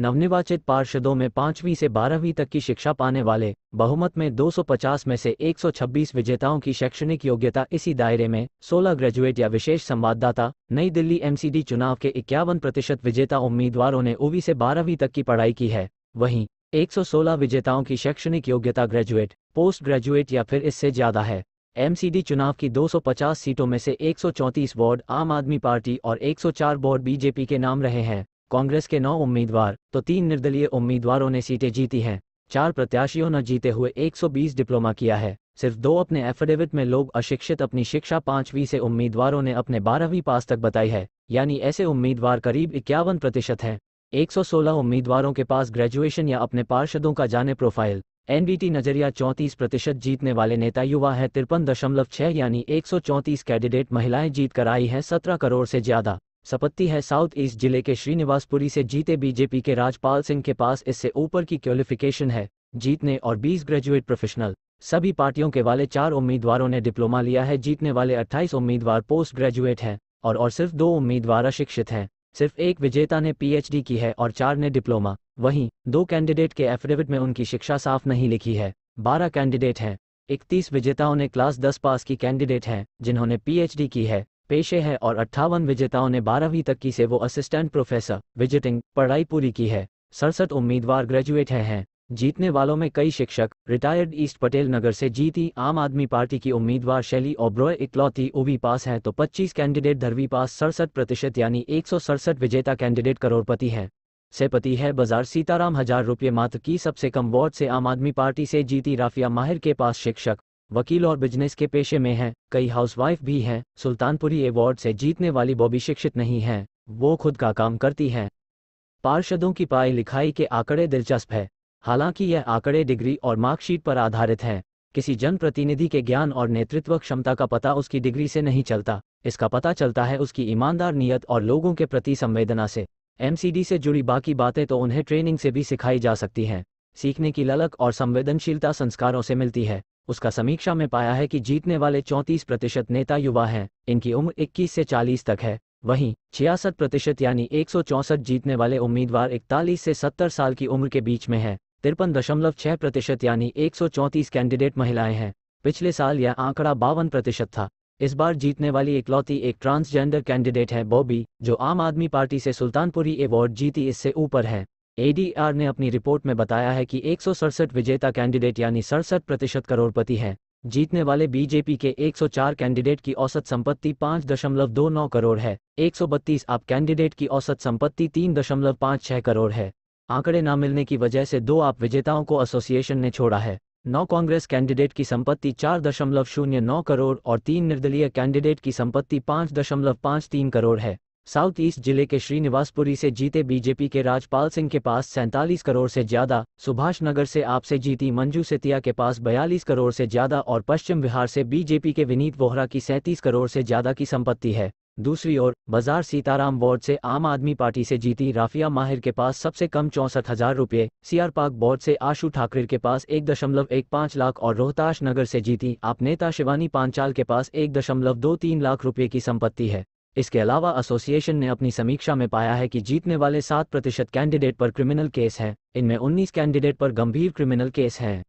नवनिर्वाचित पार्षदों में पांचवीं से बारहवीं तक की शिक्षा पाने वाले बहुमत में 250 में से 126 विजेताओं की शैक्षणिक योग्यता इसी दायरे में 16 ग्रेजुएट या विशेष संवाददाता नई दिल्ली एमसीडी चुनाव के इक्यावन प्रतिशत विजेता उम्मीदवारों ने ओवी से बारहवीं तक की पढ़ाई की है वहीं 116 विजेताओं की शैक्षणिक योग्यता ग्रेजुएट पोस्ट ग्रेजुएट या फिर इससे ज्यादा है एमसीडी चुनाव की 250 सीटों में से 134 वार्ड आम आदमी पार्टी और 104 वार्ड बीजेपी के नाम रहे हैं कांग्रेस के नौ उम्मीदवार तो तीन निर्दलीय उम्मीदवारों ने सीटें जीती हैं चार प्रत्याशियों ने जीते हुए 120 डिप्लोमा किया है सिर्फ दो अपने एफिडेविट में लोग अशिक्षित अपनी शिक्षा पांचवीं से उम्मीदवारों ने अपने बारहवीं पास तक बताई है यानी ऐसे उम्मीदवार करीब इक्यावन प्रतिशत हैं एक उम्मीदवारों के पास ग्रेजुएशन या अपने पार्षदों का जाने प्रोफाइल एनबीटी नजरिया चौंतीस प्रतिशत जीतने वाले नेता युवा है तिरपन दशमलव छह यानी एक कैंडिडेट महिलाएं जीत कर आई हैं सत्रह करोड़ से ज्यादा सपत्ति है साउथ ईस्ट जिले के श्रीनिवासपुरी से जीते बीजेपी के राजपाल सिंह के पास इससे ऊपर की क्वालिफिकेशन है जीतने और 20 ग्रेजुएट प्रोफेशनल सभी पार्टियों के वाले चार उम्मीदवारों ने डिप्लोमा लिया है जीतने वाले 28 उम्मीदवार पोस्ट ग्रेजुएट हैं और और सिर्फ दो उम्मीदवार अशिक्षित हैं सिर्फ एक विजेता ने पीएचडी की है और चार ने डिप्लोमा वहीं दो कैंडिडेट के एफिडेविट में उनकी शिक्षा साफ नहीं लिखी है बारह कैंडिडेट हैं इकतीस विजेताओं ने क्लास दस पास की कैंडिडेट हैं जिन्होंने पीएचडी की है पेशे है और अट्ठावन विजेताओं ने बारहवीं तक की से वो असिस्टेंट प्रोफेसर विजिटिंग पढ़ाई पूरी की है सड़सठ उम्मीदवार ग्रेजुएट हैं हैं जीतने वालों में कई शिक्षक रिटायर्ड ईस्ट पटेल नगर से जीती आम आदमी पार्टी की उम्मीदवार शैली ओब्रॉय इकलौती ओवी पास हैं तो 25 कैंडिडेट धरवी पास सड़सठ प्रतिशत यानी एक विजेता कैंडिडेट करोड़पति हैं सेपति है बाजार सीताराम हजार रुपये मात्र की सबसे कम वार्ड से आम आदमी पार्टी से जीती राफिया माहिर के पास शिक्षक वकील और बिजनेस के पेशे में हैं कई हाउसवाइफ भी हैं सुल्तानपुरी अवार्ड से जीतने वाली बॉबी शिक्षित नहीं हैं वो खुद का काम करती हैं पार्षदों की पाई लिखाई के आंकड़े दिलचस्प है हालांकि यह आंकड़े डिग्री और मार्कशीट पर आधारित हैं किसी जनप्रतिनिधि के ज्ञान और नेतृत्व क्षमता का पता उसकी डिग्री से नहीं चलता इसका पता चलता है उसकी ईमानदार नीयत और लोगों के प्रति संवेदना से एमसीडी से जुड़ी बाकी बातें तो उन्हें ट्रेनिंग से भी सिखाई जा सकती हैं सीखने की ललक और संवेदनशीलता संस्कारों से मिलती है उसका समीक्षा में पाया है कि जीतने वाले 34 प्रतिशत नेता युवा हैं इनकी उम्र 21 से 40 तक है वहीं छियासठ प्रतिशत यानी एक जीतने वाले उम्मीदवार इकतालीस से सत्तर साल की उम्र के बीच में है तिरपन दशमलव छह प्रतिशत यानी एक कैंडिडेट महिलाएं हैं पिछले साल यह आंकड़ा बावन प्रतिशत था इस बार जीतने वाली इकलौती एक ट्रांसजेंडर कैंडिडेट है बॉबी जो आम आदमी पार्टी से सुल्तानपुरी अवार्ड जीती इससे ऊपर है एडीआर ने अपनी रिपोर्ट में बताया है कि एक विजेता कैंडिडेट यानी सड़सठ प्रतिशत करोड़पति हैं जीतने वाले बीजेपी के 104 कैंडिडेट की औसत संपत्ति 5.29 करोड़ है 132 आप कैंडिडेट की औसत संपत्ति 3.56 करोड़ है आंकड़े न मिलने की वजह से दो आप विजेताओं को एसोसिएशन ने छोड़ा है नौ कांग्रेस कैंडिडेट की संपत्ति 4.09 करोड़ और तीन निर्दलीय कैंडिडेट की संपत्ति 5.53 करोड़ है साउथ ईस्ट जिले के श्रीनिवासपुरी से जीते बीजेपी के राजपाल सिंह के पास सैंतालीस करोड़ से ज्यादा सुभाष नगर से आपसे जीती मंजू सेतिया के पास बयालीस करोड़ से ज्यादा और पश्चिम बिहार से बीजेपी के विनीत वोहरा की सैंतीस करोड़ से ज्यादा की संपत्ति है दूसरी ओर बाजार सीताराम वार्ड से आम आदमी पार्टी से जीती राफिया माहिर के पास सबसे कम चौंसठ हजार रुपये सीआर पाक बोर्ड से आशु ठाकरे के पास एक दशमलव एक पाँच लाख और रोहताश नगर से जीती आप नेता शिवानी पांचाल के पास एक दशमलव दो तीन लाख रुपये की संपत्ति है इसके अलावा एसोसिएशन ने अपनी समीक्षा में पाया है कि जीतने वाले सात प्रतिशत कैंडिडेट पर क्रिमिनल केस हैं इनमें उन्नीस कैंडिडेट पर गंभीर क्रिमिनल केस हैं